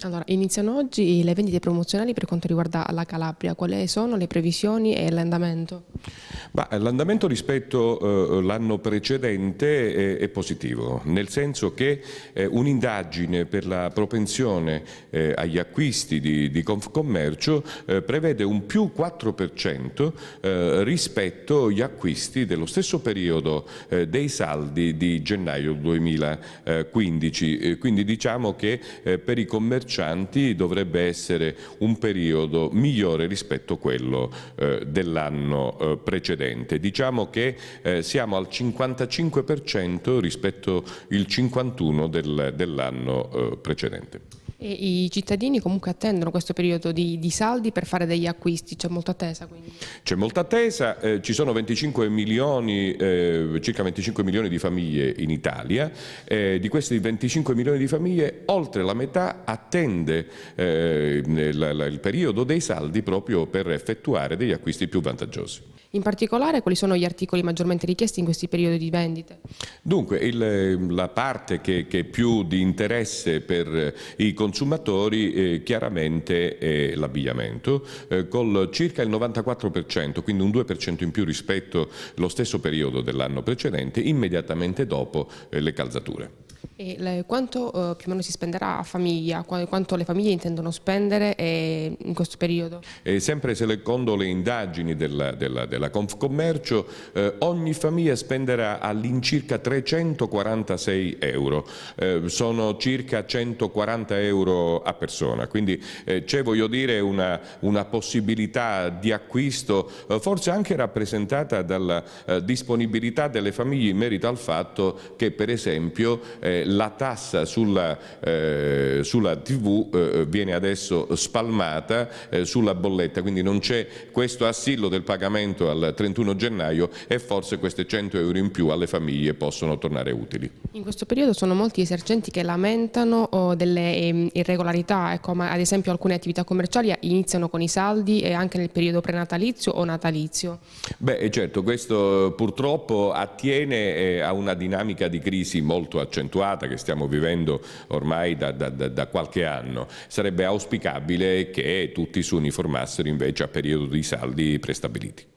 Allora, iniziano oggi le vendite promozionali per quanto riguarda la Calabria. Quali sono le previsioni e l'andamento? l'andamento rispetto eh, precedente è, è, positivo, nel senso che eh, un'indagine per la propensione eh, agli acquisti di, di Confcommercio eh, prevede un più 4% eh, rispetto agli acquisti dello stesso periodo eh, dei saldi di gennaio 2015. Quindi diciamo che per i commercianti dovrebbe essere un periodo migliore rispetto a quello dell'anno precedente precedente. Diciamo che eh, siamo al 55% rispetto al 51% del, dell'anno eh, precedente. E I cittadini comunque attendono questo periodo di, di saldi per fare degli acquisti, c'è molta attesa? C'è molta attesa, eh, ci sono 25 milioni, eh, circa 25 milioni di famiglie in Italia, eh, di questi 25 milioni di famiglie oltre la metà attende eh, la, la, il periodo dei saldi proprio per effettuare degli acquisti più vantaggiosi. In particolare quali sono gli articoli maggiormente richiesti in questi periodi di vendite? Dunque il, eh, la parte che, è più di interesse per eh, i consumatori eh, chiaramente è l'abbigliamento eh, con circa il 94% quindi un 2% in più rispetto allo stesso periodo dell'anno precedente immediatamente dopo eh, le calzature. E le, quanto eh, più o meno si spenderà a famiglia? Quanto le famiglie intendono spendere eh, in questo periodo? E sempre secondo le indagini della, della, della Confcommercio, eh, ogni famiglia spenderà all'incirca 346 euro, eh, sono circa 140 euro a persona, quindi eh, c'è voglio dire una, una, possibilità di acquisto eh, forse anche rappresentata dalla disponibilità delle famiglie in merito al fatto che per esempio la tassa sulla, eh, sulla TV eh, viene adesso spalmata eh, sulla bolletta, quindi non c'è questo assillo del pagamento al 31 gennaio e forse queste 100 euro in più alle famiglie possono tornare utili. In questo periodo sono molti esercenti che lamentano oh, delle ehm, irregolarità, ecco, ma ad esempio alcune attività commerciali iniziano con i saldi e anche nel periodo prenatalizio o natalizio. Beh certo, questo purtroppo attiene eh, a una dinamica di crisi molto accentuata scivolata che stiamo vivendo ormai da, da, da qualche anno. Sarebbe auspicabile che tutti si uniformassero invece a periodo di saldi prestabiliti.